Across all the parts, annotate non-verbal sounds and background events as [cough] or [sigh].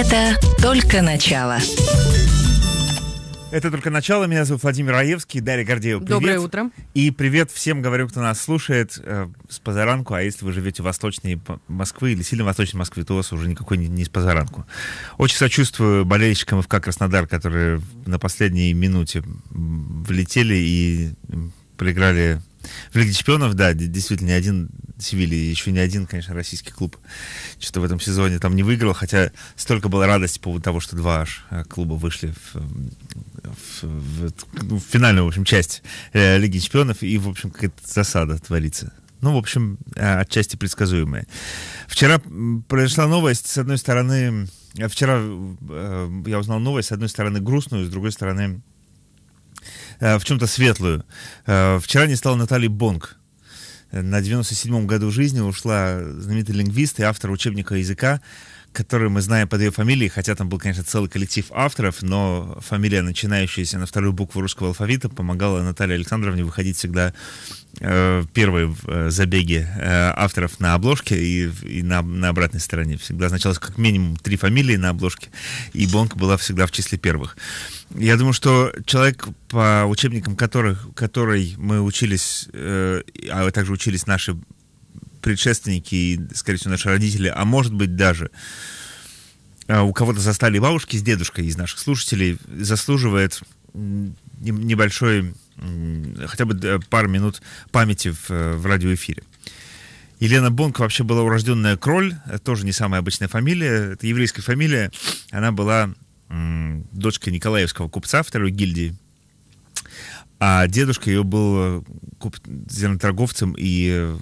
Это только начало. Это только начало. Меня зовут Владимир Раевский, Дарья Гордеева. Привет. Доброе утро. И привет всем, говорю, кто нас слушает э, с позаранку. А если вы живете в восточной Москвы или сильно восточной Москвы, то у вас уже никакой не, не с позаранку. Очень сочувствую болельщикам ФК Краснодар, которые на последней минуте влетели и проиграли в Лиге Чемпионов, да, действительно, ни один Севилья, еще ни один, конечно, российский клуб что-то в этом сезоне там не выиграл, хотя столько было радости по поводу того, что два аж э, клуба вышли в, в, в, ну, в финальную, в общем, часть э, Лиги Чемпионов, и, в общем, какая-то засада творится. Ну, в общем, э, отчасти предсказуемая. Вчера произошла новость, с одной стороны, вчера я узнал новость, с одной стороны грустную, с другой стороны Э, в чем-то светлую. Э, вчера не стала Наталья Бонг. Э, на 97-м году жизни ушла знаменитый лингвист и автор учебника языка, который мы знаем под ее фамилией, хотя там был, конечно, целый коллектив авторов, но фамилия, начинающаяся на вторую букву русского алфавита, помогала Наталье Александровне выходить всегда Э, первые э, забеги э, авторов на обложке и, и на, на обратной стороне. Всегда означалось как минимум три фамилии на обложке, и Бонка была всегда в числе первых. Я думаю, что человек, по учебникам которых, который мы учились, а также учились наши предшественники и, скорее всего, наши родители, а может быть даже у кого-то застали бабушки с дедушкой из наших слушателей, заслуживает небольшой хотя бы э, пару минут памяти в, э, в радиоэфире. Елена Бонк вообще была урожденная кроль, э, тоже не самая обычная фамилия, это еврейская фамилия. Она была дочкой Николаевского купца второй гильдии. А дедушка ее был куп... зерноторговцем и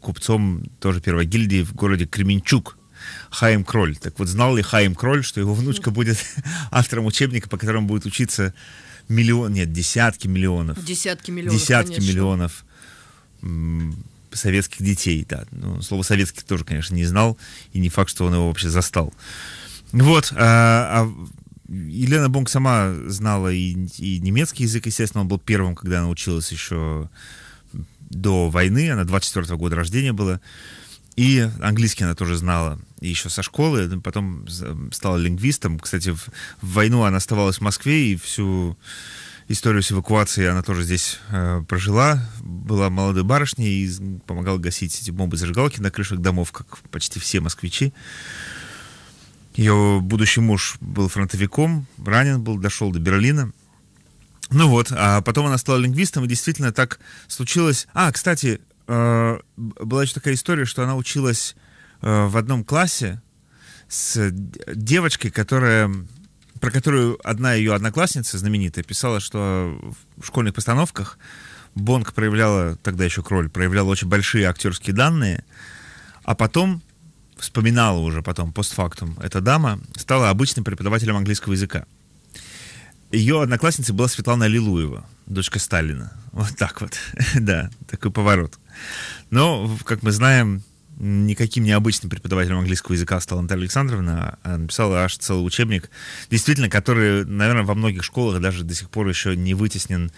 купцом тоже первой гильдии в городе Кременчук. Хаим Кроль. Так вот, знал ли Хаим Кроль, что его внучка будет [laughs] автором учебника, по которому будет учиться миллион, нет, десятки миллионов. Десятки миллионов. Десятки конечно. миллионов советских детей, да. Ну, слово советский тоже, конечно, не знал, и не факт, что он его вообще застал. Вот, а, а Елена Бонг сама знала и, и немецкий язык, естественно, он был первым, когда она училась еще до войны, она 24 -го года рождения была. И английский она тоже знала еще со школы, потом стала лингвистом. Кстати, в, в войну она оставалась в Москве, и всю историю с эвакуацией она тоже здесь э, прожила. Была молодой барышней и помогала гасить эти бомбы-зажигалки на крышах домов, как почти все москвичи. Ее будущий муж был фронтовиком, ранен был, дошел до Берлина. Ну вот, а потом она стала лингвистом, и действительно так случилось. А, кстати, Э, была еще такая история, что она училась э, в одном классе с девочкой, которая про которую одна ее одноклассница знаменитая писала, что в школьных постановках Бонг проявляла, тогда еще Кроль, проявляла очень большие актерские данные, а потом, вспоминала уже потом, постфактум, эта дама стала обычным преподавателем английского языка ее одноклассницей была Светлана Лилуева, дочка Сталина. Вот так вот, [laughs] да, такой поворот. Но, как мы знаем, никаким необычным преподавателем английского языка стала Наталья Александровна. Она написала аж целый учебник, действительно, который, наверное, во многих школах даже до сих пор еще не вытеснен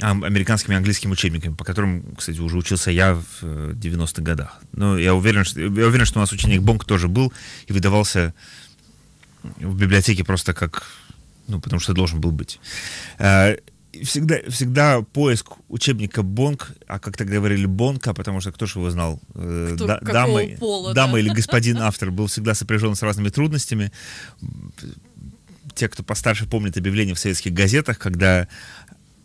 американскими английскими учебниками, по которым, кстати, уже учился я в 90-х э, годах. Но я уверен, что, я уверен, что у нас ученик Бонг тоже был и выдавался в библиотеке просто как ну, потому что должен был быть. А, всегда, всегда поиск учебника Бонг, а как тогда говорили Бонка, потому что кто же его знал, э, кто, да, дама, пола, дама да? или [laughs] господин автор, был всегда сопряжен с разными трудностями. Те, кто постарше, помнят объявления в советских газетах, когда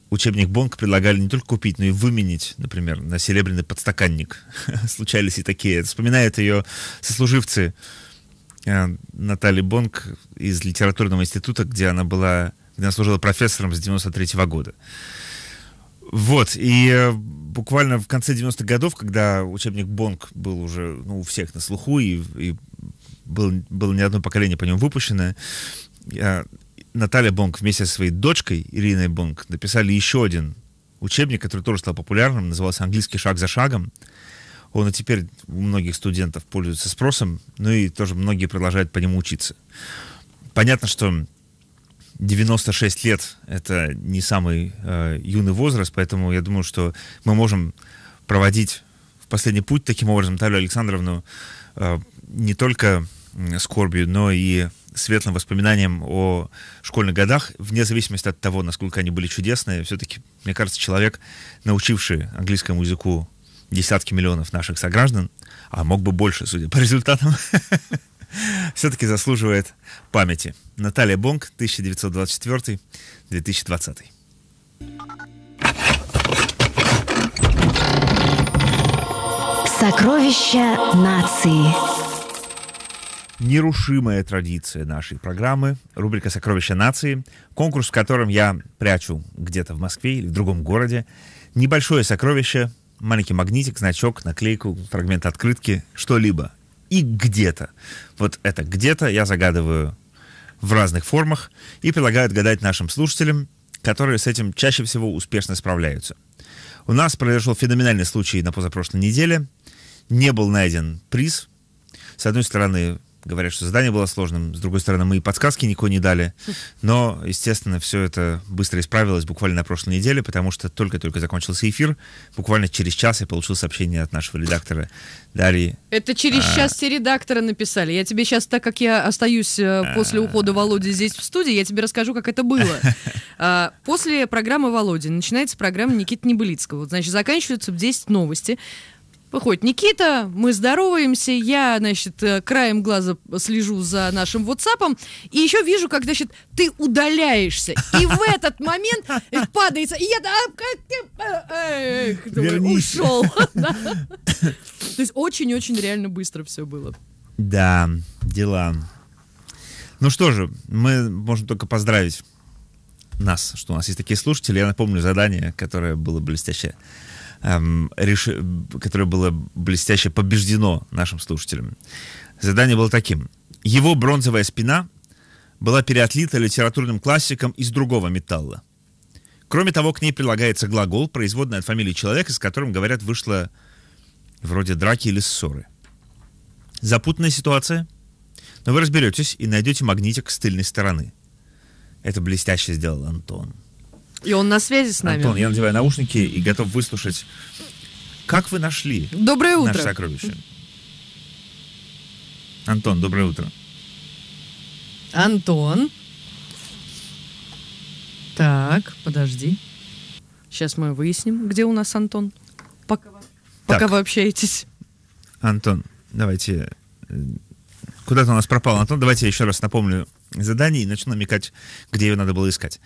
учебник Бонг предлагали не только купить, но и выменить, например, на серебряный подстаканник. [laughs] Случались и такие. Вспоминают ее сослуживцы Э, Натальи Бонг из литературного института, где она была, где она служила профессором с 93 -го года. Вот, и э, буквально в конце 90-х годов, когда учебник Бонг был уже ну, у всех на слуху, и, и был, было не одно поколение по нему выпущено, я, э, Наталья Бонг вместе со своей дочкой Ириной Бонг написали еще один учебник, который тоже стал популярным, назывался «Английский шаг за шагом», он и теперь у многих студентов пользуется спросом, ну и тоже многие продолжают по нему учиться. Понятно, что 96 лет — это не самый э, юный возраст, поэтому я думаю, что мы можем проводить в последний путь таким образом Талю Александровну э, не только скорбью, но и светлым воспоминанием о школьных годах, вне зависимости от того, насколько они были чудесные. Все-таки, мне кажется, человек, научивший английскому языку десятки миллионов наших сограждан, а мог бы больше, судя по [laughs] результатам, [laughs] все-таки заслуживает памяти. Наталья Бонг, 1924-2020. Сокровища нации. Нерушимая традиция нашей программы, рубрика «Сокровища нации», конкурс, в котором я прячу где-то в Москве или в другом городе небольшое сокровище маленький магнитик, значок, наклейку, фрагмент открытки, что-либо. И где-то. Вот это где-то я загадываю в разных формах и предлагаю отгадать нашим слушателям, которые с этим чаще всего успешно справляются. У нас произошел феноменальный случай на позапрошлой неделе. Не был найден приз. С одной стороны, говорят, что задание было сложным. С другой стороны, мы и подсказки никакой не дали. Но, естественно, все это быстро исправилось буквально на прошлой неделе, потому что только-только закончился эфир. Буквально через час я получил сообщение от нашего редактора Дарьи. Это через а... час все редакторы написали. Я тебе сейчас, так как я остаюсь э, после а. ухода Володи здесь в студии, я тебе расскажу, как это было. [laughs] А, после программы Володи начинается программа Никиты Небылицкого. Значит, заканчиваются в 10 новости. Выходит Никита, мы здороваемся, я, значит, э, краем глаза слежу за нашим WhatsApp, и еще вижу, как, значит, ты удаляешься. И в этот момент падается, и я «А, э, думаю, ушел. [laughs] То есть очень-очень реально быстро все было. Да, дела. Ну что же, мы можем только поздравить нас, что у нас есть такие слушатели. Я напомню задание, которое было блестящее эм, реш... которое было блестяще побеждено нашим слушателям. Задание было таким. Его бронзовая спина была переотлита литературным классиком из другого металла. Кроме того, к ней прилагается глагол, производный от фамилии человека, с которым, говорят, вышло вроде драки или ссоры. Запутанная ситуация? Но вы разберетесь и найдете магнитик с тыльной стороны. Это блестяще сделал Антон. И он на связи с нами. Антон, я надеваю наушники и готов выслушать. Как вы нашли доброе утро. наше сокровище? Антон, доброе утро. Антон. Так, подожди. Сейчас мы выясним, где у нас Антон. Пока, пока вы общаетесь. Антон, давайте... Э, куда-то у нас пропал Антон. Давайте я еще раз напомню задание и начну намекать, где его надо было искать.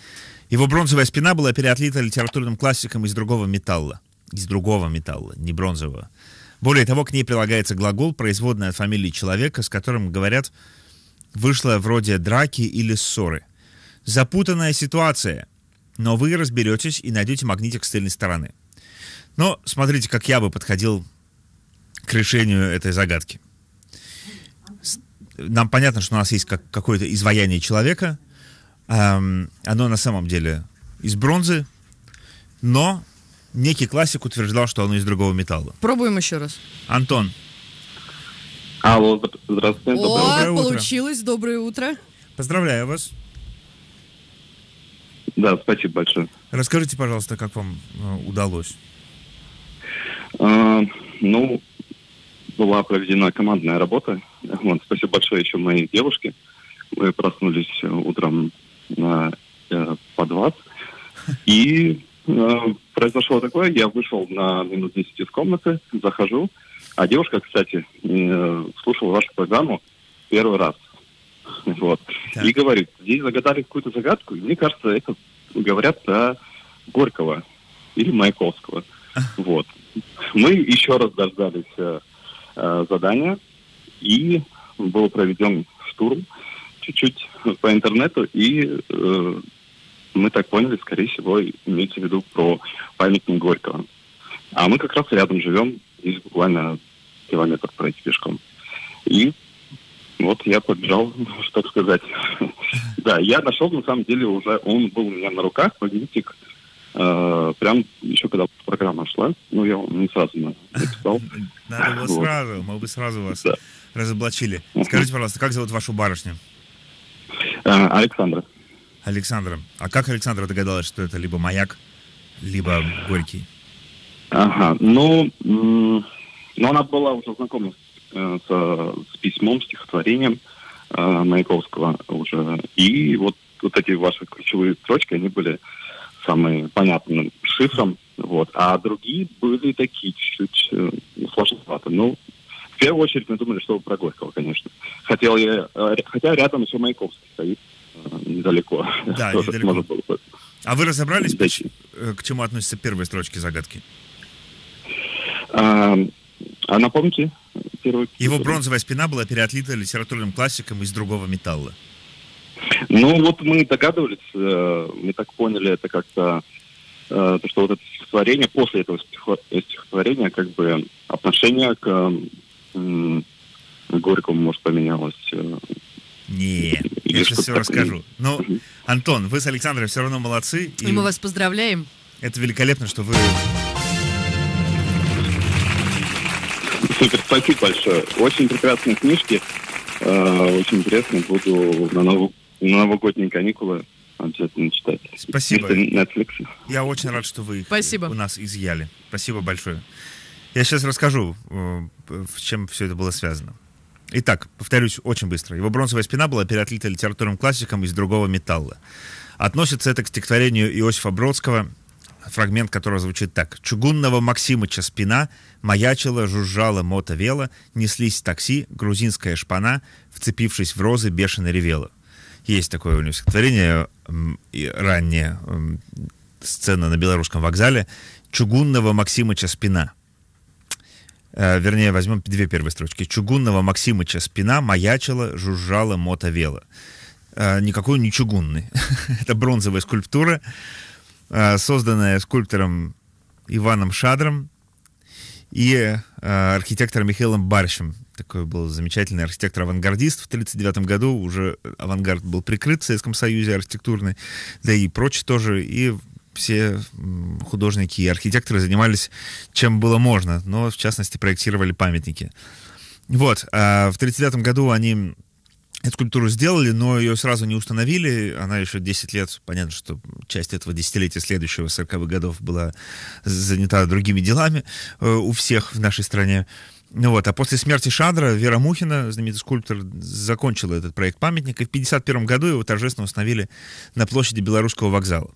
Его бронзовая спина была переотлита литературным классиком из другого металла. Из другого металла, не бронзового. Более того, к ней прилагается глагол, производный от фамилии человека, с которым, говорят, вышло вроде драки или ссоры. Запутанная ситуация, но вы разберетесь и найдете магнитик с тыльной стороны. Но смотрите, как я бы подходил к решению этой загадки. Нам понятно, что у нас есть как, какое-то изваяние человека — Эм, оно на самом деле из бронзы, но некий классик утверждал, что оно из другого металла. Пробуем еще раз. Антон. Алло, здравствуйте. О, доброе утро. получилось. Доброе утро. Поздравляю вас. Да, спасибо большое. Расскажите, пожалуйста, как вам э, удалось? А, ну, была проведена командная работа. Вот, спасибо большое еще моей девушке. Мы проснулись утром на э, под вас. И э, произошло такое, я вышел на минут 10 из комнаты, захожу, а девушка, кстати, э, слушала вашу программу первый раз. Вот. Так. И говорит, здесь загадали какую-то загадку, и мне кажется, это говорят о Горького или Маяковского. Вот. Мы еще раз дождались э, э задания, и был проведен штурм чуть-чуть по интернету, и э, мы так поняли, скорее всего, имеется в виду про памятник Горького. А мы как раз рядом живем, здесь буквально километр пройти пешком. И вот я побежал, что [laughs] сказать. [laughs] Да, я нашел, на самом деле, уже, он был у меня на руках, магнитик, э, прям еще когда программа шла, ну, я не сразу написал. Надо было сразу, мы бы сразу вас разоблачили. [laughs] Скажите, пожалуйста, как зовут вашу барышню? А, Александра. Александра. А как Александра догадалась, что это либо маяк, либо горький? Ага, ну, но ну, она была уже знакома э, с, с письмом, стихотворением э, Маяковского уже. И вот, вот эти ваши ключевые строчки, они были самым понятным шифром. Вот. А другие были такие чуть-чуть э, сложноваты. Ну, первую очередь мы думали, что про Горького, конечно. Хотел я, э, хотя рядом еще Маяковский стоит э, недалеко. Да, Тоже недалеко. Можно было. А вы разобрались, да. Э, к чему относятся первые строчки загадки? А, а напомните, первый... Его бронзовая спина была переотлита литературным классиком из другого металла. Ну вот мы догадывались, мы так поняли это как-то, что вот это стихотворение, после этого стихотворения, как бы отношение к к Горькому, может, поменялось. Э, Не, я сейчас все расскажу. Ну, Антон, вы с Александром все равно молодцы. И, и мы вас поздравляем. Это великолепно, что вы... Супер, спасибо большое. Очень прекрасные книжки. Э, очень интересно. Буду на, нов... на новогодние каникулы обязательно читать. Спасибо. Netflix. Я очень рад, что вы их Спасибо. у нас изъяли. Спасибо большое. Я сейчас расскажу, с э, чем все это было связано. Итак, повторюсь очень быстро. Его бронзовая спина была переотлита литературным классиком из другого металла. Относится это к стихотворению Иосифа Бродского, фрагмент которого звучит так. «Чугунного Максимыча спина маячила, жужжала, мотовела, неслись такси, грузинская шпана, вцепившись в розы, бешено ревела». Есть такое у него стихотворение, раннее, сцена на белорусском вокзале, «Чугунного Максимыча спина». Э, вернее, возьмем две первые строчки. Чугунного Максимыча спина маячила, жужжала, мотовела. Э, никакой не чугунный. [laughs] Это бронзовая скульптура, э, созданная скульптором Иваном Шадром и э, архитектором Михаилом Барщем. Такой был замечательный архитектор-авангардист в 1939 году. Уже авангард был прикрыт в Советском Союзе архитектурный, да и прочее тоже. И все художники и архитекторы занимались чем было можно, но в частности проектировали памятники. Вот, а в 1939 году они эту скульптуру сделали, но ее сразу не установили. Она еще 10 лет, понятно, что часть этого десятилетия следующего, 40-х годов, была занята другими делами э, у всех в нашей стране. Ну вот, а после смерти Шадра Вера Мухина, знаменитый скульптор, закончила этот проект памятника. И в 1951 году его торжественно установили на площади Белорусского вокзала.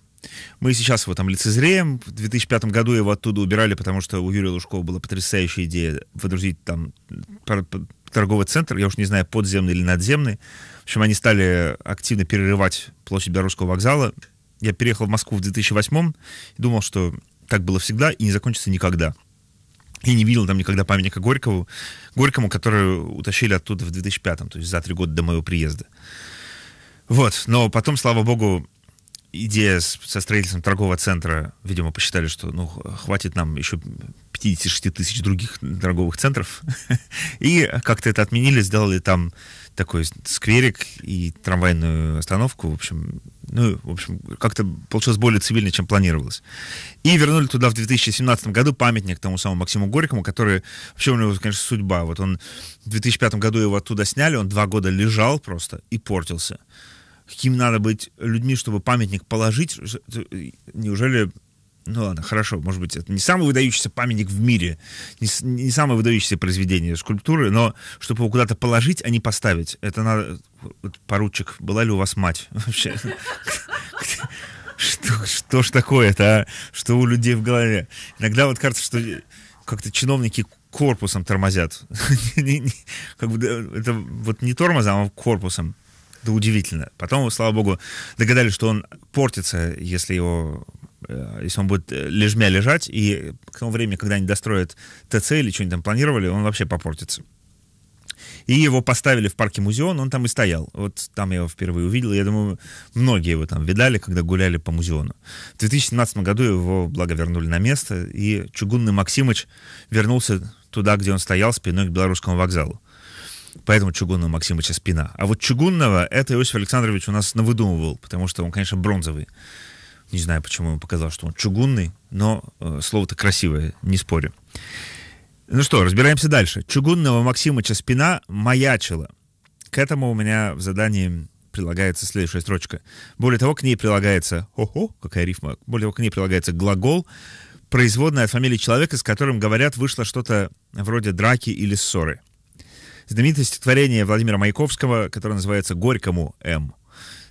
Мы сейчас его там лицезреем. В 2005 году его оттуда убирали, потому что у Юрия Лужкова была потрясающая идея выдрузить там торговый центр, я уж не знаю, подземный или надземный. В общем, они стали активно перерывать площадь Белорусского вокзала. Я переехал в Москву в 2008 и думал, что так было всегда и не закончится никогда. И не видел там никогда памятника Горькому, Горькому, который утащили оттуда в 2005, то есть за три года до моего приезда. Вот, но потом, слава богу, идея со строительством торгового центра, видимо, посчитали, что ну, хватит нам еще 56 тысяч других торговых центров. [laughs] И как-то это отменили, сделали там такой скверик и трамвайную остановку. В общем, ну, в общем, как-то получилось более цивильно, чем планировалось. И вернули туда в 2017 году памятник тому самому Максиму Горькому, который... Вообще у него, конечно, судьба. Вот он в 2005 году его оттуда сняли, он два года лежал просто и портился какими надо быть людьми, чтобы памятник положить. Э, неужели... Ну ладно, хорошо, может быть, это не самый выдающийся памятник в мире, не, не самое выдающееся произведение скульптуры, но чтобы его куда-то положить, а не поставить. Это надо... Поручик, была ли у вас мать [laughs] вообще? Что, ж такое-то, а? Что у людей в голове? Иногда вот кажется, что как-то чиновники корпусом тормозят. [laughs] это вот не тормозом, а корпусом. Это удивительно. Потом, слава богу, догадались, что он портится, если его э, если он будет э, лежмя лежать, и к тому времени, когда они достроят ТЦ или что-нибудь там планировали, он вообще попортится. И его поставили в парке музеон, он там и стоял. Вот там я его впервые увидел. Я думаю, многие его там видали, когда гуляли по музеону. В 2017 году его, благо, вернули на место, и чугунный Максимыч вернулся туда, где он стоял, спиной к Белорусскому вокзалу поэтому чугунного Максимовича спина. А вот чугунного это Иосиф Александрович у нас навыдумывал, потому что он, конечно, бронзовый. Не знаю, почему ему показал, что он чугунный, но э, слово-то красивое, не спорю. Ну что, разбираемся дальше. Чугунного Максимыча спина маячила. К этому у меня в задании прилагается следующая строчка. Более того, к ней прилагается... Ого, какая рифма. Более того, к ней прилагается глагол, производная от фамилии человека, с которым, говорят, вышло что-то вроде драки или ссоры знаменитое стихотворение Владимира Маяковского, которое называется «Горькому М».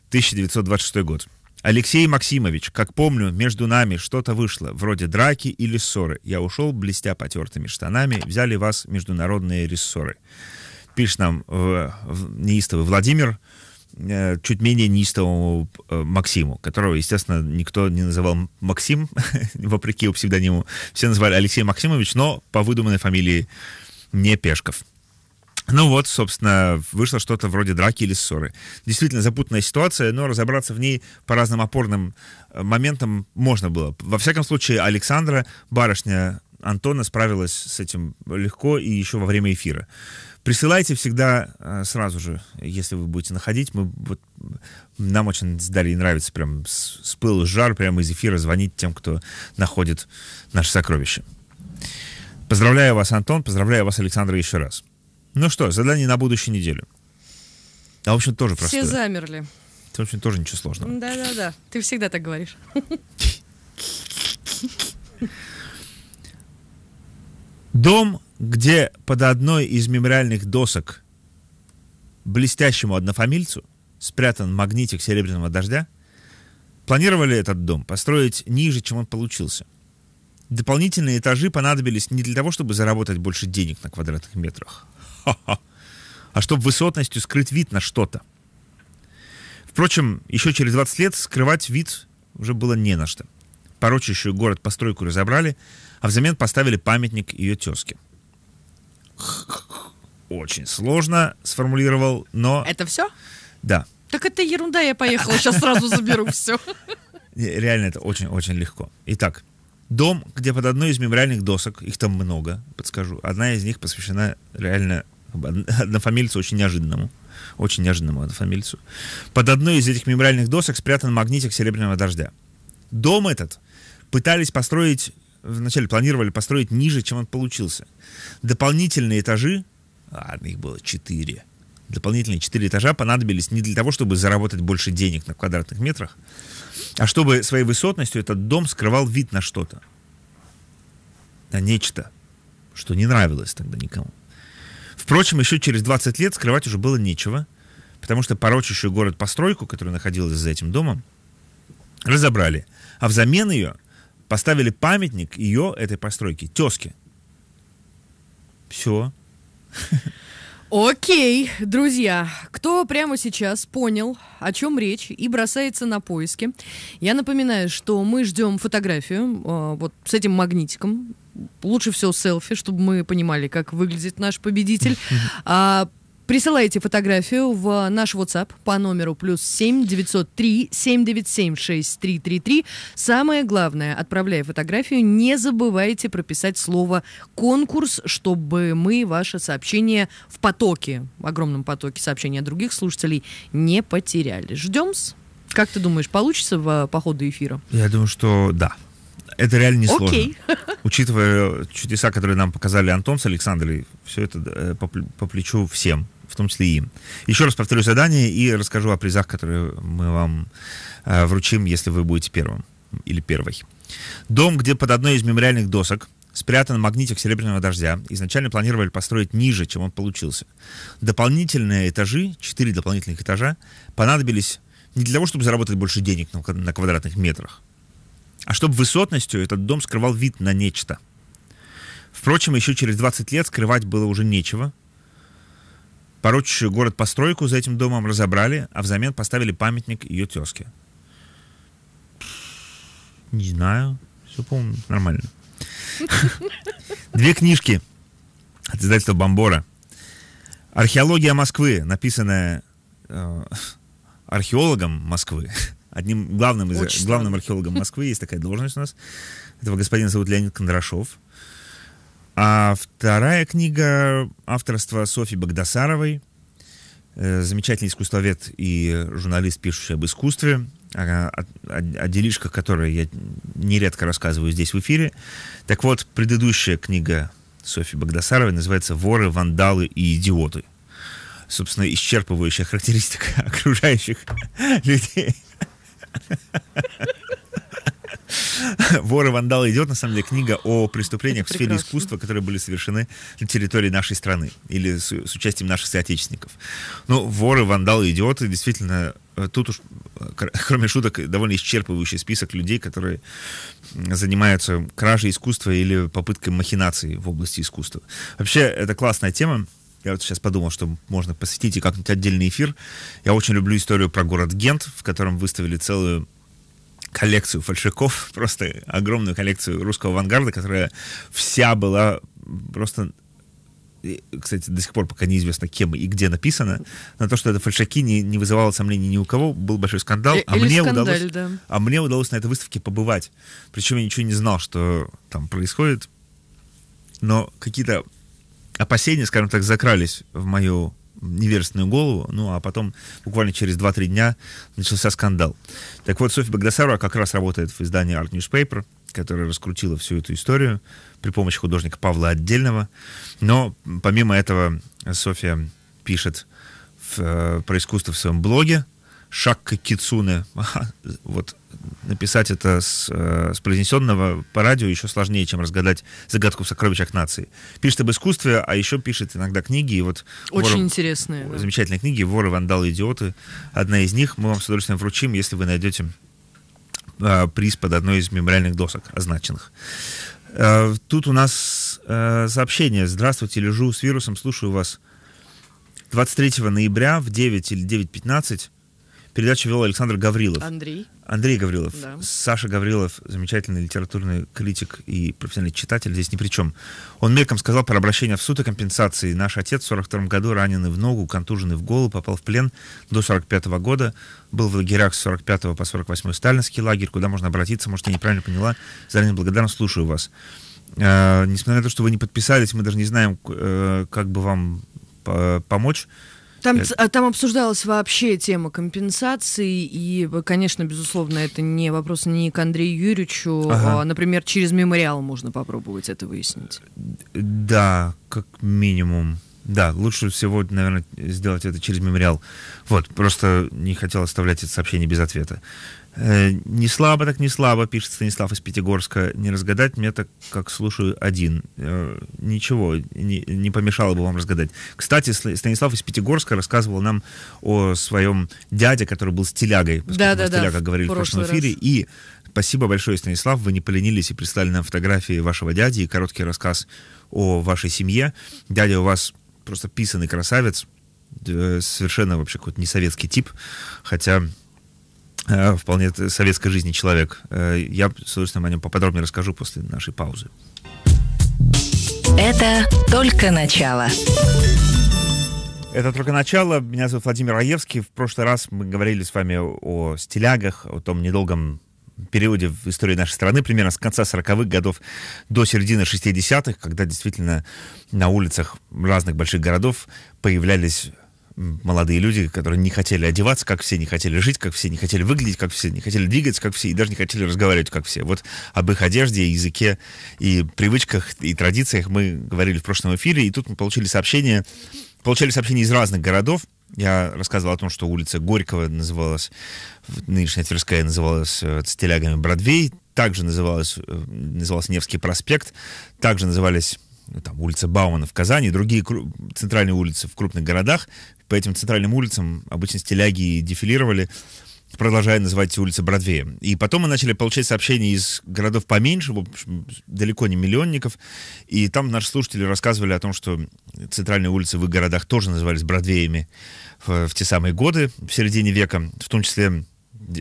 1926 год. Алексей Максимович, как помню, между нами что-то вышло, вроде драки или ссоры. Я ушел, блестя потертыми штанами, взяли вас международные рессоры. Пишет нам в, э, в неистовый Владимир, э, чуть менее неистовому э, Максиму, которого, естественно, никто не называл Максим, [laughs] вопреки псевдониму. Все называли Алексей Максимович, но по выдуманной фамилии не Пешков. Ну вот, собственно, вышло что-то вроде драки или ссоры. Действительно запутанная ситуация, но разобраться в ней по разным опорным э, моментам можно было. Во всяком случае, Александра, барышня Антона, справилась с этим легко и еще во время эфира. Присылайте всегда э, сразу же, если вы будете находить. Мы, вот, нам очень с Дарьей нравится прям сплыл жар прямо из эфира звонить тем, кто находит наше сокровище. Поздравляю вас, Антон, поздравляю вас, Александра, еще раз. Ну что, задание на будущую неделю. А в общем тоже простое. Все замерли. в общем, тоже ничего сложного. Да-да-да, ты всегда так говоришь. Дом, где под одной из мемориальных досок блестящему однофамильцу спрятан магнитик серебряного дождя, планировали этот дом построить ниже, чем он получился. Дополнительные этажи понадобились не для того, чтобы заработать больше денег на квадратных метрах, а чтобы высотностью скрыть вид на что-то. Впрочем, еще через 20 лет скрывать вид уже было не на что. Порочащую город постройку разобрали, а взамен поставили памятник ее тезке. Очень сложно сформулировал, но... Это все? Да. Так это ерунда, я поехал, сейчас сразу заберу все. [laughs] Реально это очень-очень легко. Итак, дом, где под одной из мемориальных досок, их там много, подскажу, одна из них посвящена реально однофамильцу очень неожиданному. Очень неожиданному однофамильцу. Под одной из этих мемориальных досок спрятан магнитик серебряного дождя. Дом этот пытались построить, вначале планировали построить ниже, чем он получился. Дополнительные этажи, а их было четыре, дополнительные четыре этажа понадобились не для того, чтобы заработать больше денег на квадратных метрах, а чтобы своей высотностью этот дом скрывал вид на что-то. На нечто, что не нравилось тогда никому. Впрочем, еще через 20 лет скрывать уже было нечего, потому что порочащую город постройку, которая находилась за этим домом, разобрали. А взамен ее поставили памятник ее, этой постройки, тезке. Все. Окей, друзья, кто прямо сейчас понял, о чем речь и бросается на поиски, я напоминаю, что мы ждем фотографию э, вот с этим магнитиком лучше всего селфи, чтобы мы понимали, как выглядит наш победитель. [laughs] А, Присылайте фотографию в наш WhatsApp по номеру плюс 7 903 797 6333. Самое главное, отправляя фотографию, не забывайте прописать слово «конкурс», чтобы мы ваше сообщение в потоке, в огромном потоке сообщений других слушателей не потеряли. Ждем-с. Как ты думаешь, получится в, по ходу эфира? Я думаю, что да. Это реально не сложно. Окей. [laughs] Учитывая чудеса, которые нам показали Антон с Александрой, все это э, по, плечу всем, в том числе и им. Еще раз повторю задание и расскажу о призах, которые мы вам э, вручим, если вы будете первым или первой. Дом, где под одной из мемориальных досок спрятан магнитик серебряного дождя, изначально планировали построить ниже, чем он получился. Дополнительные этажи, четыре дополнительных этажа, понадобились не для того, чтобы заработать больше денег на квадратных метрах, а чтобы высотностью этот дом скрывал вид на нечто. Впрочем, еще через 20 лет скрывать было уже нечего. Порочащую город-постройку за этим домом разобрали, а взамен поставили памятник ее тезке. Не знаю, все, по-моему, нормально. [laughs] Две книжки от издательства Бомбора. Археология Москвы, написанная э, археологом Москвы одним главным, из, главным археологом [laughs] Москвы. Есть такая должность у нас. Этого господина зовут Леонид Кондрашов. А вторая книга авторства Софьи Богдасаровой, э, замечательный искусствовед и журналист, пишущий об искусстве, о, а, о, о делишках, которые я нередко рассказываю здесь в эфире. Так вот, предыдущая книга Софьи Богдасаровой называется «Воры, вандалы и идиоты». Собственно, исчерпывающая характеристика [laughs] окружающих [laughs] людей. Воры, вандалы идет, на самом деле, книга о преступлениях в сфере искусства, которые были совершены на территории нашей страны или с, с участием наших соотечественников. Ну, воры, вандалы идет, и действительно, э, тут уж, э, [laughs] кроме шуток, довольно исчерпывающий список людей, которые занимаются кражей искусства или попыткой махинации в области искусства. Вообще, это классная тема. Я вот сейчас подумал, что можно посвятить и как-нибудь отдельный эфир. Я очень люблю историю про город Гент, в котором выставили целую коллекцию фальшиков, [laughs] просто огромную коллекцию русского авангарда, которая вся была просто кстати, до сих пор пока неизвестно, кем и где написано, на то, что это фальшаки не, не вызывало сомнений ни у кого, был большой скандал, и, э, а, мне скандаль, удалось, да. а мне удалось на этой выставке побывать. Причем я ничего не знал, что там происходит, но какие-то опасения, скажем так, закрались в мою неверственную голову, ну а потом буквально через 2-3 дня начался скандал. Так вот, Софья Багдасарова как раз работает в издании Art Newspaper, которая раскрутила всю эту историю при помощи художника Павла Отдельного. Но помимо этого Софья пишет в, э, про искусство в своем блоге, Шакка Кицуне. Вот написать это с, э, с произнесенного по радио еще сложнее, чем разгадать загадку в сокровищах нации. Пишет об искусстве, а еще пишет иногда книги. И вот Очень воры, интересные. Да. Замечательные книги «Воры, вандалы, идиоты». Одна из них мы вам с удовольствием вручим, если вы найдете а, приз под одной из мемориальных досок означенных. А, тут у нас а, сообщение. Здравствуйте, лежу с вирусом, слушаю вас. 23 ноября в 9 или 9.15 Передачу вел Александр Гаврилов. Андрей. Андрей Гаврилов. Да. Саша Гаврилов, замечательный литературный критик и профессиональный читатель, здесь ни при чем. Он мельком сказал про обращение в суд и компенсации. Наш отец в 42 году раненый в ногу, контуженный в голову, попал в плен до 45 -го года. Был в лагерях с 45 по 48 сталинский лагерь, куда можно обратиться. Может, я неправильно поняла. Заранее благодарен, слушаю вас. Э, несмотря на то, что вы не подписались, мы даже не знаем, э, как бы вам э, помочь. Там, это... А, там обсуждалась вообще тема компенсации, и, э, конечно, безусловно, это не вопрос не к Андрею Юрьевичу. Ага. А, например, через мемориал можно попробовать это выяснить. Э, да, как минимум. Да, лучше всего, наверное, сделать это через мемориал. Вот, просто не хотел оставлять это сообщение без ответа. Э, не слабо, так не слабо, пишет Станислав из Пятигорска. Не разгадать мне так, как слушаю один. Э, ничего, не, не помешало бы вам разгадать. Кстати, Станислав из Пятигорска рассказывал нам о своем дяде, который был стилягой. Да, да, да. Стиляга говорили в, в прошлом раз. эфире. И спасибо большое, Станислав. Вы не поленились и прислали нам фотографии вашего дяди и короткий рассказ о вашей семье. Дядя у вас просто писанный красавец. Э, совершенно вообще какой-то не советский тип. Хотя Э, вполне советской жизни человек. Э, я с удовольствием о нем поподробнее расскажу после нашей паузы. Это только начало. Это только начало. Меня зовут Владимир Раевский. В прошлый раз мы говорили с вами о стилягах, о том недолгом периоде в истории нашей страны, примерно с конца 40-х годов до середины 60-х, когда действительно на улицах разных больших городов появлялись молодые люди, которые не хотели одеваться, как все, не хотели жить, как все, не хотели выглядеть, как все, не хотели двигаться, как все, и даже не хотели разговаривать, как все. Вот об их одежде, языке и привычках и традициях мы говорили в прошлом эфире, и тут мы получили сообщение, получали сообщения из разных городов. Я рассказывал о том, что улица Горького называлась, нынешняя Тверская называлась э, стилягами Бродвей, также называлась, э, назывался Невский проспект, также назывались ну, там, улица Баумана в Казани, другие кру- центральные улицы в крупных городах, по этим центральным улицам обычно стиляги дефилировали, продолжая называть эти улицы Бродвеем. И потом мы начали получать сообщения из городов поменьше, в общем, далеко не миллионников, и там наши слушатели рассказывали о том, что центральные улицы в их городах тоже назывались Бродвеями в, в те самые годы, в середине века, в том числе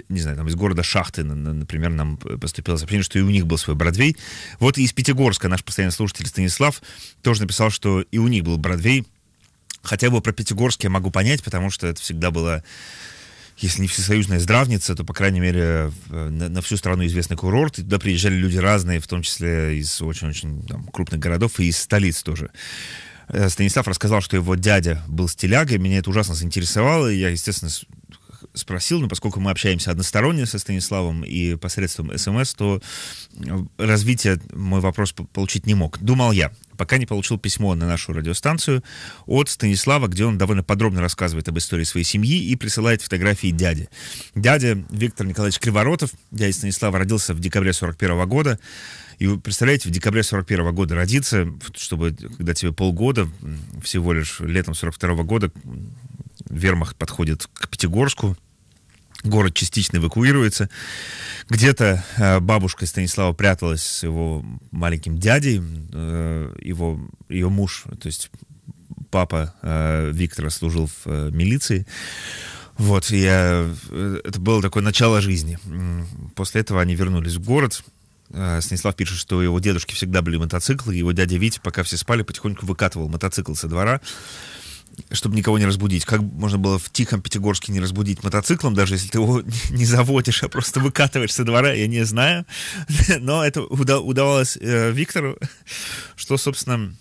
не знаю, там из города Шахты, например, нам поступило сообщение, что и у них был свой Бродвей. Вот и из Пятигорска наш постоянный слушатель Станислав тоже написал, что и у них был Бродвей, хотя бы про Пятигорск я могу понять, потому что это всегда было если не всесоюзная здравница, то, по крайней мере, э, на, на всю страну известный курорт. И туда приезжали люди разные, в том числе из очень-очень крупных городов и из столиц тоже. Э, Станислав рассказал, что его дядя был стилягой. Меня это ужасно заинтересовало. И я, естественно, спросил, но поскольку мы общаемся односторонне со Станиславом и посредством СМС, то э, развитие мой вопрос получить не мог. Думал я, пока не получил письмо на нашу радиостанцию от Станислава, где он довольно подробно рассказывает об истории своей семьи и присылает фотографии дяди. Дядя Виктор Николаевич Криворотов, дядя Станислава, родился в декабре 41 -го года. И вы представляете, в декабре 41 -го года родиться, чтобы, когда тебе полгода, всего лишь летом 42 -го года, вермахт подходит к Пятигорску, город частично эвакуируется. Где-то э, бабушка Станислава пряталась с его маленьким дядей, э, его, ее муж, то есть папа э, Виктора служил в э, милиции. Вот, я, э, это было такое начало жизни. После этого они вернулись в город. Э, Станислав пишет, что его дедушки всегда были мотоциклы, его дядя Витя, пока все спали, потихоньку выкатывал мотоцикл со двора чтобы никого не разбудить. Как можно было в тихом Пятигорске не разбудить мотоциклом, даже если ты его [laughs] не заводишь, а просто выкатываешь со двора, я не знаю. [laughs] Но это удавалось э, Виктору, [laughs] что, собственно,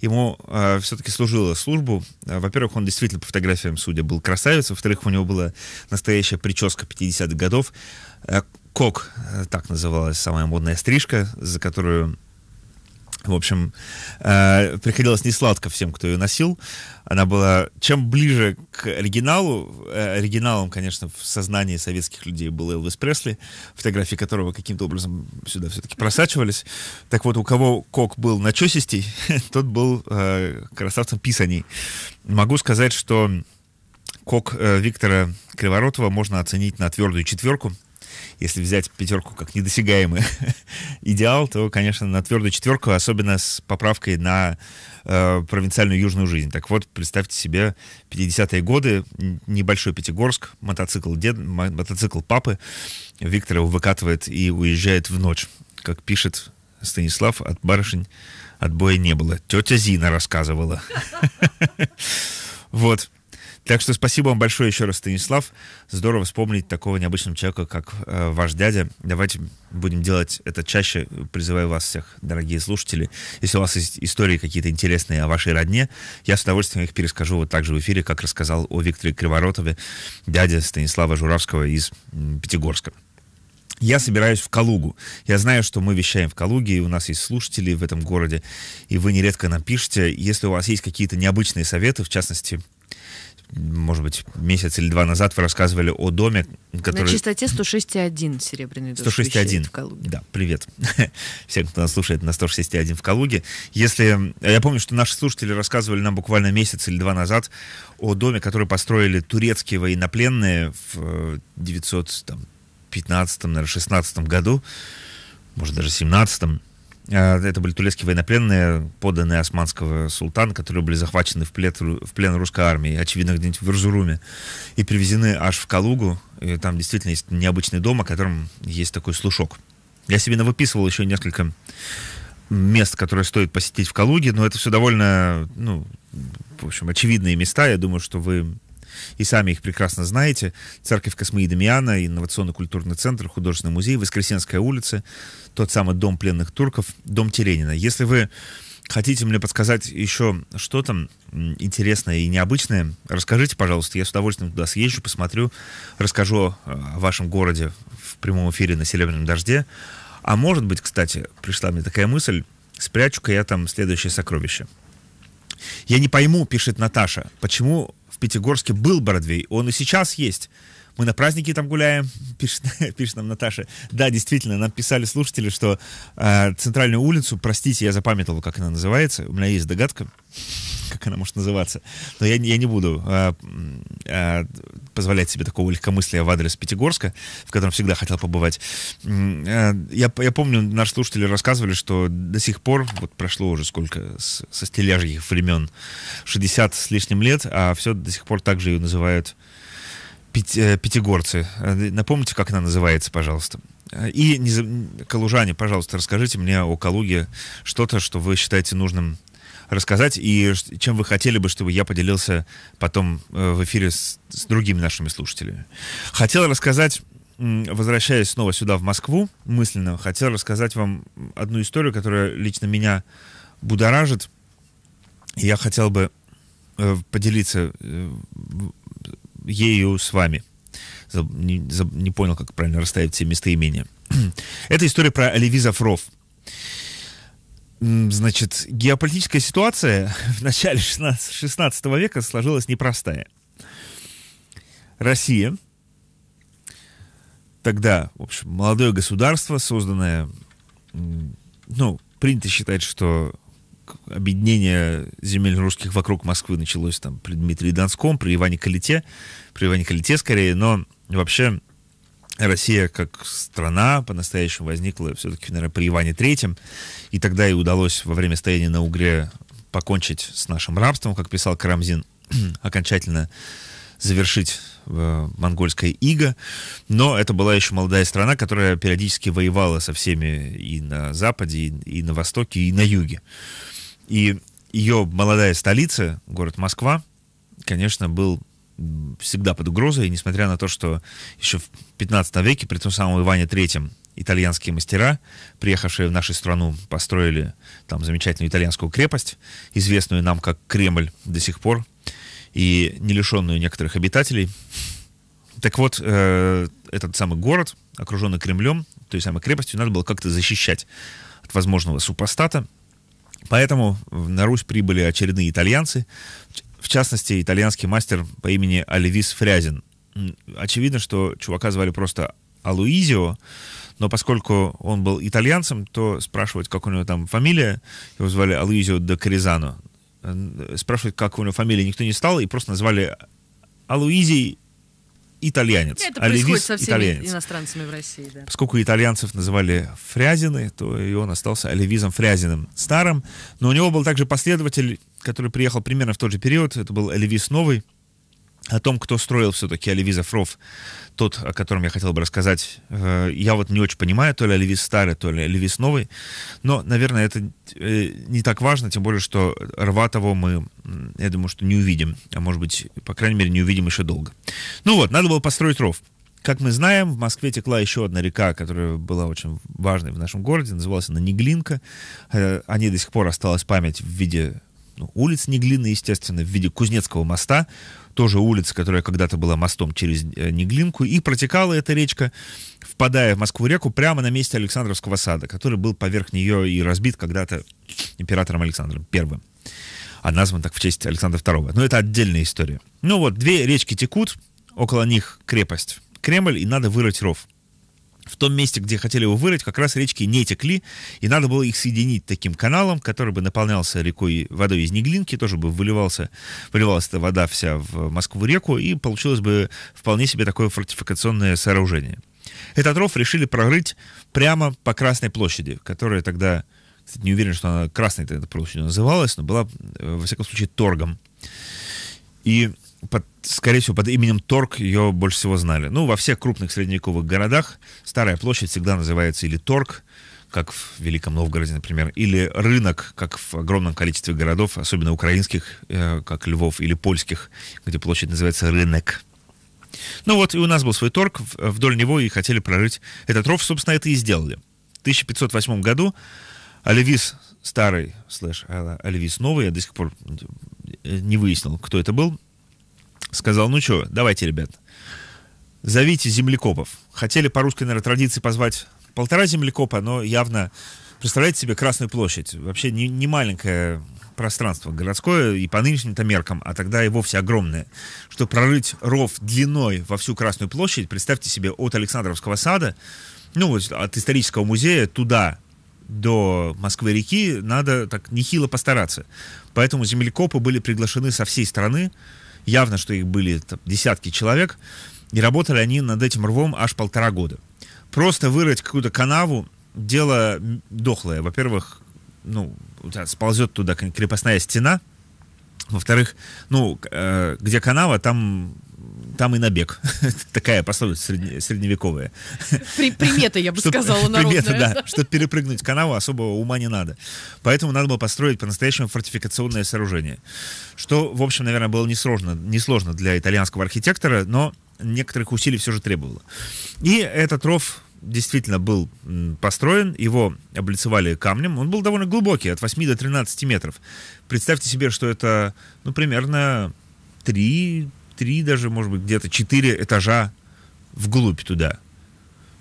ему э, все-таки служила службу. Э, во-первых, он действительно по фотографиям, судя, был красавец. Во-вторых, у него была настоящая прическа 50-х годов. Э, кок, э, так называлась самая модная стрижка, за которую в общем, э, приходилось не сладко всем, кто ее носил. Она была... Чем ближе к оригиналу, э, оригиналом, конечно, в сознании советских людей был Элвис Пресли, фотографии которого каким-то образом сюда все-таки просачивались. Так вот, у кого Кок был на начесистей, [laughs] тот был э, красавцем писаний. Могу сказать, что Кок э, Виктора Криворотова можно оценить на твердую четверку — если взять пятерку как недосягаемый [laughs] идеал, то, конечно, на твердую четверку, особенно с поправкой на э, провинциальную южную жизнь. Так вот, представьте себе 50-е годы, небольшой Пятигорск, мотоцикл, дед, мотоцикл папы, Виктор его выкатывает и уезжает в ночь, как пишет Станислав, от барышень отбоя не было. Тетя Зина рассказывала. [laughs] Вот. Так что спасибо вам большое еще раз, Станислав. Здорово вспомнить такого необычного человека, как э, ваш дядя. Давайте будем делать это чаще. Призываю вас всех, дорогие слушатели. Если у вас есть истории какие-то интересные о вашей родне, я с удовольствием их перескажу вот так же в эфире, как рассказал о Викторе Криворотове, дяде Станислава Журавского из Пятигорска. Я собираюсь в Калугу. Я знаю, что мы вещаем в Калуге, и у нас есть слушатели в этом городе, и вы нередко нам пишете. Если у вас есть какие-то необычные советы, в частности, может быть, месяц или два назад вы рассказывали о доме, который... На частоте 106,1 серебряный дождь 106,1. в Калуге. Да, привет. [laughs] Всем, кто нас слушает на 106,1 в Калуге. Если... Э, я помню, что наши слушатели рассказывали нам буквально месяц или два назад о доме, который построили турецкие военнопленные в 915, наверное, 16 году, может, даже 17 а, это были турецкие военнопленные, поданные османского султана, которые были захвачены в, плет, в плен русской армии, очевидно, где-нибудь в Ржуруме, и привезены аж в Калугу. И там действительно есть необычный дом, о котором есть такой слушок. Я себе навыписывал еще несколько мест, которые стоит посетить в Калуге, но это все довольно, ну, в общем, очевидные места. Я думаю, что вы и сами их прекрасно знаете. Церковь Космоидомиана, инновационный культурный центр, художественный музей, Воскресенская улица, тот самый дом пленных турков, дом Теренина. Если вы хотите мне подсказать еще что то интересное и необычное, расскажите, пожалуйста. Я с удовольствием туда съезжу, посмотрю, расскажу о вашем городе в прямом эфире на «Серебряном дожде». А может быть, кстати, пришла мне такая мысль, спрячу-ка я там следующее сокровище. Я не пойму, пишет Наташа, почему Пятигорске был Бродвей. Он и сейчас есть. Мы на праздники там гуляем, [laughs] пишет, пишет нам Наташа. Да, действительно, нам писали слушатели, что э, центральную улицу, простите, я запамятовал, как она называется. У меня есть догадка, [laughs] как она может называться. Но я, я не буду э, э, позволять себе такого легкомыслия в адрес Пятигорска, в котором всегда хотел побывать. Э, я, я помню, наши слушатели рассказывали, что до сих пор, вот прошло уже сколько, со стиляжьих времен, 60 с лишним лет, а все до сих пор также же ее называют э, пятигорцы. Э, напомните, как она называется, пожалуйста. И не, калужане, пожалуйста, расскажите мне о Калуге что-то, что вы считаете нужным рассказать, и чем вы хотели бы, чтобы я поделился потом э, в эфире с, с другими нашими слушателями. Хотел рассказать возвращаясь снова сюда, в Москву, мысленно, хотел рассказать вам одну историю, которая лично меня будоражит. я хотел бы э, поделиться э, ею с вами. не, не понял, как правильно расставить все места местоимения. [clears throat] Это история про Оливи Фров. Значит, геополитическая ситуация [laughs] в начале 16, 16 века сложилась непростая. Россия, тогда, в общем, молодое государство, созданное, ну, принято считать, что объединение земель русских вокруг Москвы началось там при Дмитрии Донском, при Иване Калите, при Иване Калите скорее, но вообще Россия как страна по-настоящему возникла все-таки, наверное, при Иване Третьем, и тогда и удалось во время стояния на Угре покончить с нашим рабством, как писал Карамзин, [clears throat] окончательно завершить э, монгольское иго. Но это была еще молодая страна, которая периодически воевала со всеми и на Западе, и, и на Востоке, и на Юге. И ее молодая столица, город Москва, конечно, был всегда под угрозой, несмотря на то, что еще в 15 веке при том самом Иване III итальянские мастера, приехавшие в нашу страну, построили там замечательную итальянскую крепость, известную нам как Кремль до сих пор, и не лишенную некоторых обитателей. Так вот, э, этот самый город, окруженный Кремлем, той самой крепостью, надо было как-то защищать от возможного супостата. Поэтому на Русь прибыли очередные итальянцы, в частности, итальянский мастер по имени Оливис Фрязин. Очевидно, что чувака звали просто Алуизио, но поскольку он был итальянцем, то спрашивать, как у него там фамилия, его звали Алуизио де Коризано. Э, спрашивать, как у него фамилия, никто не стал, и просто назвали Алуизий итальянец. Это а происходит со всеми итальянец. иностранцами в России, да. Поскольку итальянцев называли Фрязины, то и он остался Оливизом Фрязиным старым. Но у него был также последователь, который приехал примерно в тот же период. Это был Оливис Новый, о том, кто строил все-таки Оливи Зафров, тот, о котором я хотел бы рассказать, э, я вот не очень понимаю, то ли Оливис старый, то ли Оливис новый, но, наверное, это э, не так важно, тем более, что Рватова мы, я думаю, что не увидим, а может быть, по крайней мере, не увидим еще долго. Ну вот, надо было построить ров. Как мы знаем, в Москве текла еще одна река, которая была очень важной в нашем городе, называлась она Неглинка. Э, о ней до сих пор осталась память в виде ну, улиц Неглины, естественно, в виде Кузнецкого моста, тоже улица, которая когда-то была мостом через э, Неглинку, и протекала эта речка, впадая в Москву-реку, прямо на месте Александровского сада, который был поверх нее и разбит когда-то императором Александром Первым. А назван так в честь Александра Второго. Но это отдельная история. Ну вот, две речки текут, около них крепость Кремль, и надо вырыть ров в том месте, где хотели его вырыть, как раз речки не текли, и надо было их соединить таким каналом, который бы наполнялся рекой водой из Неглинки, тоже бы выливался, выливалась эта вода вся в Москву-реку, и получилось бы вполне себе такое фортификационное сооружение. Этот ров решили прорыть прямо по Красной площади, которая тогда, кстати, не уверен, что она Красной тогда площадью называлась, но была, э, во всяком случае, торгом. И под, скорее всего, под именем Торг ее больше всего знали. Ну, во всех крупных средневековых городах Старая площадь всегда называется или Торг, как в Великом Новгороде, например, или рынок, как в огромном количестве городов, особенно украинских, э, как Львов, или польских, где площадь называется рынок. Ну вот, и у нас был свой торг, э, вдоль него и хотели прорыть этот ров, собственно, это и сделали. В 1508 году Оливис старый, слэш, Оливис а, новый, я до сих пор э, не выяснил, кто это был, сказал, ну что, давайте, ребят, зовите землекопов. Хотели по русской, наверное, традиции позвать полтора землекопа, но явно, представляете себе, Красную площадь. Вообще не, не маленькое пространство городское и по нынешним-то меркам, а тогда и вовсе огромное, что прорыть ров длиной во всю Красную площадь, представьте себе, от Александровского сада, ну, вот от исторического музея туда, до Москвы-реки, надо так нехило постараться. Поэтому землекопы были приглашены со всей страны, Явно, что их были там, десятки человек, и работали они над этим рвом аж полтора года. Просто вырыть какую-то канаву – дело дохлое. Во-первых, ну, сползет туда крепостная стена – во-вторых, ну, э, где канава, там там и набег. [laughs] Такая пословица средневековая. При, примета, я бы чтоб, сказала, [laughs] народная. Примета, да. Чтобы перепрыгнуть канаву, особого ума не надо. Поэтому надо было построить по-настоящему фортификационное сооружение. Что, в общем, наверное, было несложно, несложно для итальянского архитектора, но некоторых усилий все же требовало. И этот ров действительно был построен, его облицевали камнем, он был довольно глубокий, от 8 до 13 метров. Представьте себе, что это, ну, примерно 3 три даже, может быть, где-то четыре этажа вглубь туда.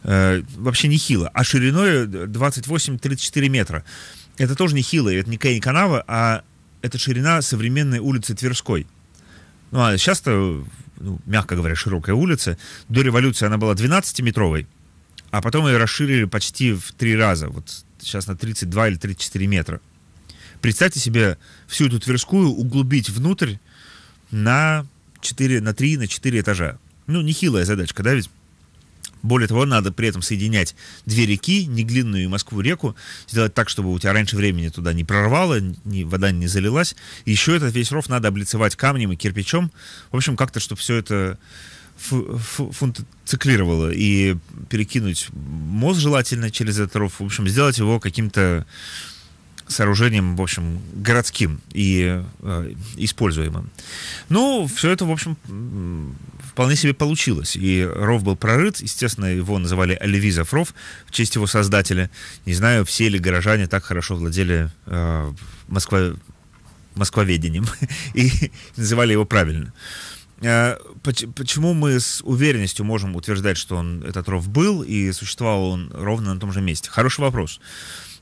Э, вообще нехило. А шириной 28-34 э, метра. Это тоже нехило. Это не Кей канава, а это ширина современной улицы Тверской. Ну, а сейчас-то, ну, мягко говоря, широкая улица. До революции она была 12-метровой, а потом ее расширили почти в три раза. Вот сейчас на 32 или 34 метра. Представьте себе всю эту Тверскую углубить внутрь на 4 на 3, на 4 этажа. Ну, нехилая задачка, да, ведь? Более того, надо при этом соединять две реки, Неглинную и Москву-реку, сделать так, чтобы у тебя раньше времени туда не прорвало, ни, вода не залилась. И еще этот весь ров надо облицевать камнем и кирпичом. В общем, как-то, чтобы все это функционировало и перекинуть мост желательно через этот ров, в общем, сделать его каким-то сооружением, в общем, городским и э, используемым. Ну, все это, в общем, вполне себе получилось. И ров был прорыт, естественно, его называли Оливизов ров в честь его создателя. Не знаю, все ли горожане так хорошо владели э, Москва, москвоведением [laughs] и называли его правильно. Э, почему мы с уверенностью можем утверждать, что он, этот ров был и существовал он ровно на том же месте? Хороший вопрос.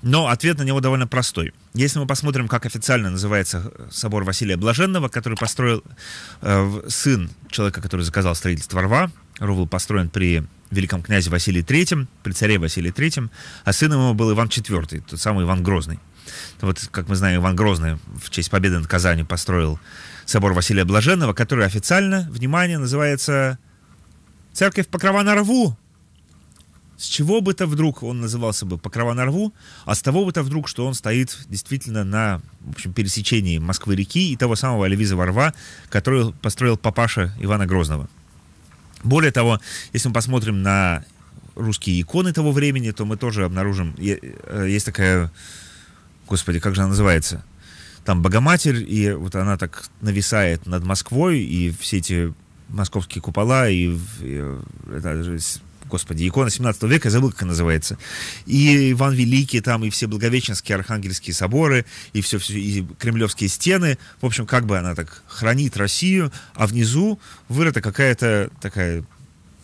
Но ответ на него довольно простой. Если мы посмотрим, как официально называется э, собор Василия Блаженного, который построил э, сын человека, который заказал строительство Рва, Ров был построен при великом князе Василии III, при царе Василии III, а сыном его был Иван IV, тот самый Иван Грозный. Вот, как мы знаем, Иван Грозный в честь победы над Казани построил собор Василия Блаженного, который официально, внимание, называется «Церковь Покрова на рву», с чего бы то вдруг он назывался бы Покрова на рву, а с того бы то вдруг, что он стоит действительно на в общем, пересечении Москвы-реки и того самого Альвиза Ворва, который построил папаша Ивана Грозного. Более того, если мы посмотрим на русские иконы того времени, то мы тоже обнаружим, э, есть такая, господи, как же она называется? Там Богоматерь, и вот она так нависает над Москвой, и все эти московские купола, и, и э, это господи, икона 17 века, я забыл, как она называется. И Иван Великий там, и все Благовеченские архангельские соборы, и все, все и кремлевские стены. В общем, как бы она так хранит Россию, а внизу вырыта какая-то такая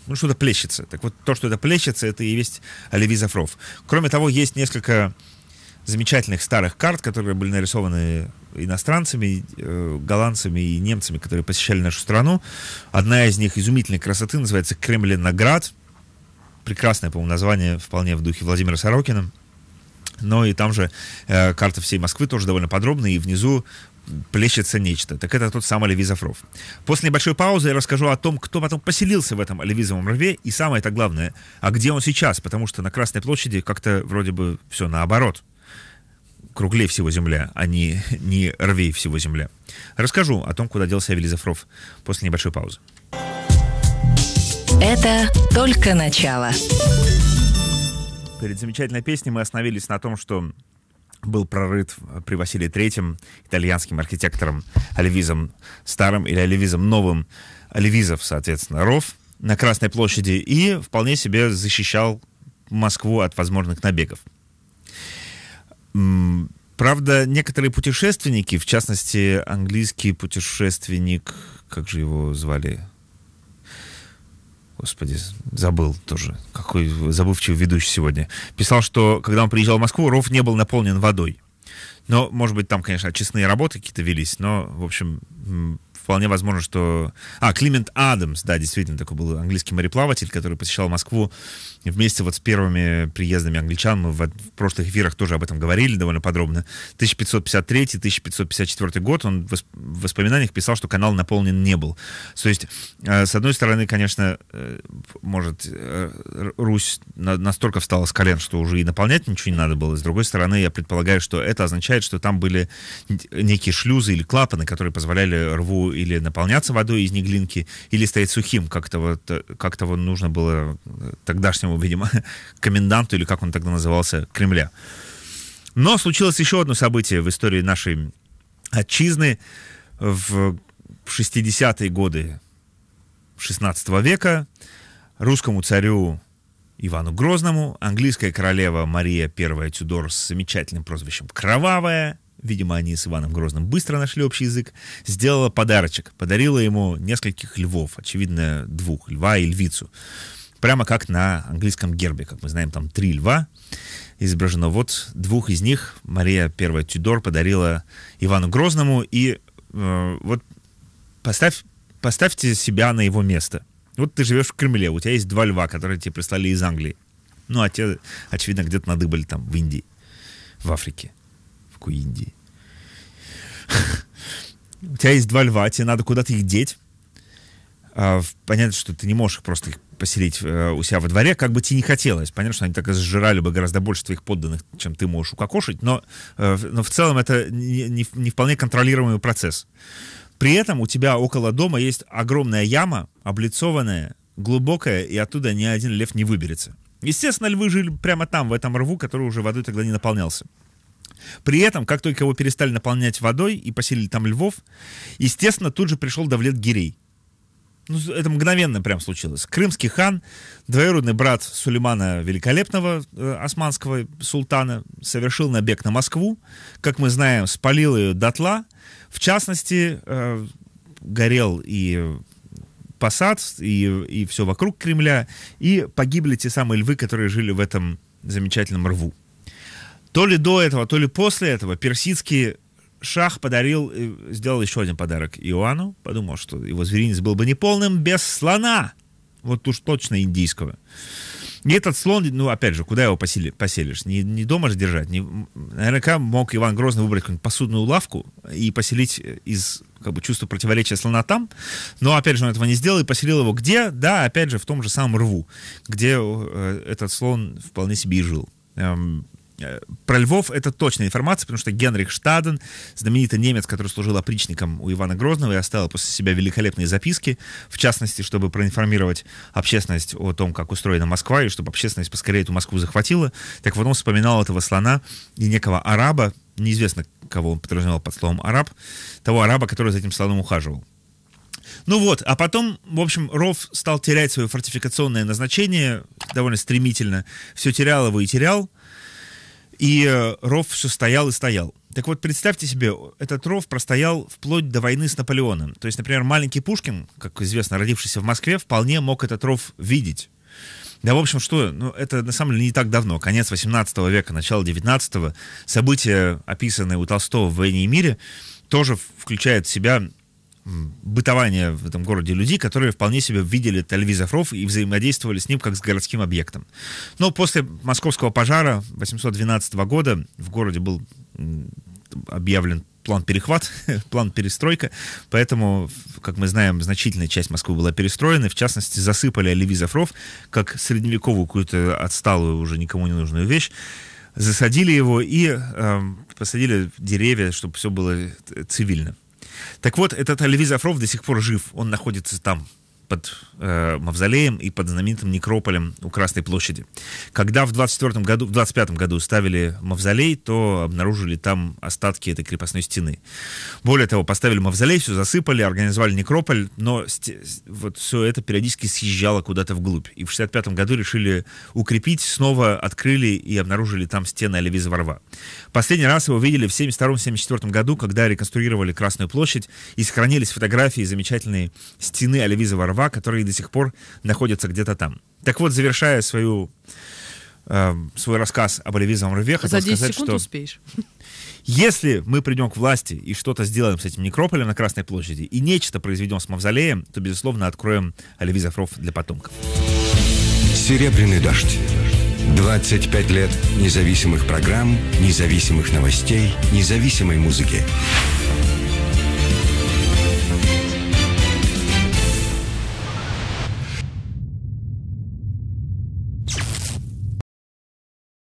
ну, что-то плещется. Так вот, то, что это плещется, это и есть Оливий Зафров. Кроме того, есть несколько замечательных старых карт, которые были нарисованы иностранцами, э, голландцами и немцами, которые посещали нашу страну. Одна из них изумительной красоты называется Кремль-Наград прекрасное, по-моему, название вполне в духе Владимира Сорокина. Но и там же э, карта всей Москвы тоже довольно подробная, и внизу плещется нечто. Так это тот самый Левизофров. После небольшой паузы я расскажу о том, кто потом поселился в этом Левизовом рве, и самое это главное, а где он сейчас, потому что на Красной площади как-то вроде бы все наоборот. Круглей всего земля, а не, не рвей всего земля. Расскажу о том, куда делся Левизофров после небольшой паузы. Это только начало. Перед замечательной песней мы остановились на том, что был прорыт при Василии Третьем итальянским архитектором Оливизом Старым или Оливизом Новым, Оливизов, соответственно, Ров на Красной площади и вполне себе защищал Москву от возможных набегов. Правда, некоторые путешественники, в частности, английский путешественник, как же его звали, господи, забыл тоже, какой забывчивый ведущий сегодня, писал, что когда он приезжал в Москву, ров не был наполнен водой. Но, может быть, там, конечно, очистные работы какие-то велись, но, в общем, вполне возможно, что... А, Климент Адамс, да, действительно, такой был английский мореплаватель, который посещал Москву вместе вот с первыми приездами англичан. Мы в, в прошлых эфирах тоже об этом говорили довольно подробно. 1553-1554 год он в воспоминаниях писал, что канал наполнен не был. То есть, э, с одной стороны, конечно, э, может, э, Русь настолько встала с колен, что уже и наполнять ничего не надо было. С другой стороны, я предполагаю, что это означает, что там были некие шлюзы или клапаны, которые позволяли рву или наполняться водой из неглинки, или стоять сухим, как-то вот, э, как-то вот нужно было э, тогдашнему, [laughs] видимо, коменданту, или как он тогда назывался, Кремля. Но случилось еще одно событие в истории нашей отчизны в 60-е годы 16 века. Русскому царю Ивану Грозному английская королева Мария I Тюдор с замечательным прозвищем «Кровавая» видимо, они с Иваном Грозным быстро нашли общий язык, сделала подарочек, подарила ему нескольких львов, очевидно, двух, льва и львицу. Прямо как на английском гербе, как мы знаем, там три льва изображено. Вот двух из них Мария первая Тюдор подарила Ивану Грозному. И э, вот поставь, поставьте себя на его место. Вот ты живешь в Кремле, у тебя есть два льва, которые тебе прислали из Англии. Ну, а те, очевидно, где-то надыбали там в Индии, в Африке в Куиндии. [laughs] У тебя есть два льва, тебе надо куда-то их деть. А, понятно, что ты не можешь просто их поселить э, у себя во дворе, как бы тебе не хотелось. Понятно, что они так и сжирали бы гораздо больше твоих подданных, чем ты можешь укокошить, но, э, но в целом это не, не, не вполне контролируемый процесс. При этом у тебя около дома есть огромная яма, облицованная, глубокая, и оттуда ни один лев не выберется. Естественно, львы жили прямо там, в этом рву, который уже водой тогда не наполнялся. При этом, как только его перестали наполнять водой и поселили там львов, естественно, тут же пришел Давлет Гирей. Ну, это мгновенно прям случилось. Крымский хан, двоюродный брат Сулеймана Великолепного, э, османского султана, совершил набег на Москву. Как мы знаем, спалил ее дотла. В частности, э, горел и посад, и, и все вокруг Кремля, и погибли те самые львы, которые жили в этом замечательном рву. То ли до этого, то ли после этого персидский шах подарил, э, сделал еще один подарок Иоанну. Подумал, что его зверинец был бы неполным без слона. Вот уж точно индийского. И этот слон, ну, опять же, куда его посели, поселишь? Не, не дома же держать. Не, наверняка мог Иван Грозный выбрать какую-нибудь посудную лавку и поселить э, из как бы чувства противоречия слона там. Но, опять же, он этого не сделал и поселил его где? Да, опять же, в том же самом рву, где э, этот слон вполне себе и жил. Эм, Э, про Львов это точная информация, потому что Генрих Штаден, знаменитый немец, который служил опричником у Ивана Грозного и оставил после себя великолепные записки, в частности, чтобы проинформировать общественность о том, как устроена Москва, и чтобы общественность поскорее эту Москву захватила. Так вот он вспоминал этого слона и некого араба, неизвестно, кого он подразумевал под словом араб, того араба, который за этим слоном ухаживал. Ну вот, а потом, в общем, ров стал терять свое фортификационное назначение довольно стремительно. Все терял его и терял. И э, ров все стоял и стоял. Так вот, представьте себе, этот ров простоял вплоть до войны с Наполеоном. То есть, например, маленький Пушкин, как известно, родившийся в Москве, вполне мог этот ров видеть. Да, в общем, что, ну, это на самом деле не так давно, конец 18 века, начало 19 события, описанные у Толстого в «Войне и мире», тоже включают в себя бытования в этом городе людей, которые вполне себе видели тель и взаимодействовали с ним как с городским объектом. Но после московского пожара 812 года в городе был объявлен план перехват, [laughs] план перестройка, поэтому, как мы знаем, значительная часть Москвы была перестроена, в частности, засыпали Оливи как средневековую какую-то отсталую, уже никому не нужную вещь, засадили его и э, посадили деревья, чтобы все было цивильно. Так вот, этот Альви Зафров до сих пор жив, он находится там под э, мавзолеем и под знаменитым некрополем у Красной площади. Когда в 24 году, в 25 году ставили мавзолей, то обнаружили там остатки этой крепостной стены. Более того, поставили мавзолей, все засыпали, организовали некрополь, но вот все это периодически съезжало куда-то вглубь. И в 65 году решили укрепить, снова открыли и обнаружили там стены Оливиза Варва. Последний раз его видели в 72-74 году, когда реконструировали Красную площадь и сохранились фотографии замечательные стены Оливиза Варва дрова, которые до сих пор находятся где-то там. Так вот, завершая свою, э, свой рассказ об Оливизовом рве, хотел За 10 сказать, что... успеешь. Если мы придем к власти и что-то сделаем с этим некрополем на Красной площади, и нечто произведем с мавзолеем, то, безусловно, откроем Оливизов ров для потомков. «Серебряный дождь». 25 лет независимых программ, независимых новостей, независимой музыки.